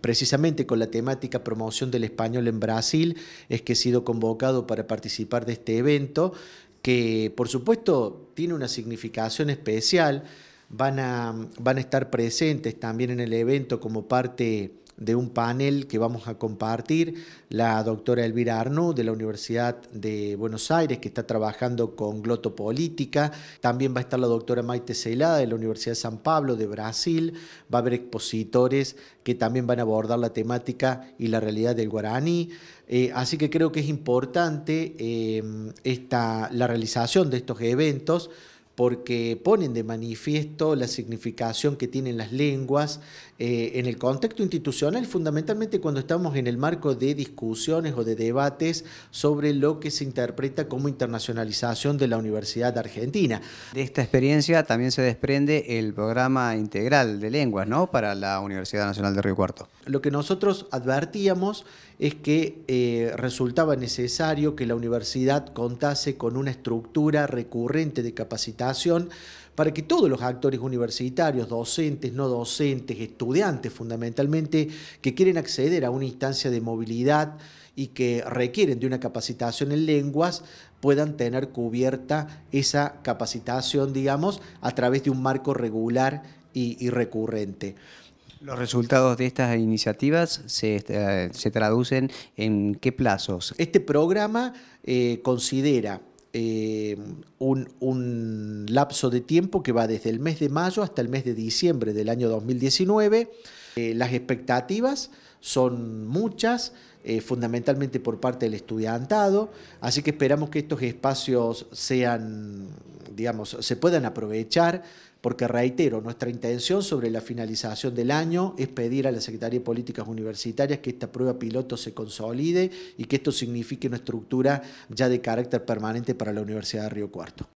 Precisamente con la temática promoción del español en Brasil es que he sido convocado para participar de este evento que por supuesto tiene una significación especial. Van a, van a estar presentes también en el evento como parte de un panel que vamos a compartir, la doctora Elvira Arnú de la Universidad de Buenos Aires, que está trabajando con glotopolítica. También va a estar la doctora Maite Celada de la Universidad de San Pablo de Brasil. Va a haber expositores que también van a abordar la temática y la realidad del guaraní. Eh, así que creo que es importante eh, esta, la realización de estos eventos porque ponen de manifiesto la significación que tienen las lenguas eh, en el contexto institucional, fundamentalmente cuando estamos en el marco de discusiones o de debates sobre lo que se interpreta como internacionalización de la Universidad Argentina. De esta experiencia también se desprende el programa integral de lenguas ¿no? para la Universidad Nacional de Río Cuarto. Lo que nosotros advertíamos es que eh, resultaba necesario que la universidad contase con una estructura recurrente de capacitación para que todos los actores universitarios, docentes, no docentes, estudiantes fundamentalmente, que quieren acceder a una instancia de movilidad y que requieren de una capacitación en lenguas, puedan tener cubierta esa capacitación, digamos, a través de un marco regular y, recurrente. ¿Los resultados de estas iniciativas se, eh, traducen en qué plazos? Este programa eh, considera eh, un, lapso de tiempo que va desde el mes de mayo hasta el mes de diciembre del año 2019. Eh, las expectativas son muchas, eh, fundamentalmente por parte del estudiantado, así que esperamos que estos espacios sean, digamos, se puedan aprovechar porque reitero, nuestra intención sobre la finalización del año es pedir a la Secretaría de Políticas Universitarias que esta prueba piloto se consolide y que esto signifique una estructura ya de carácter permanente para la Universidad de Río Cuarto.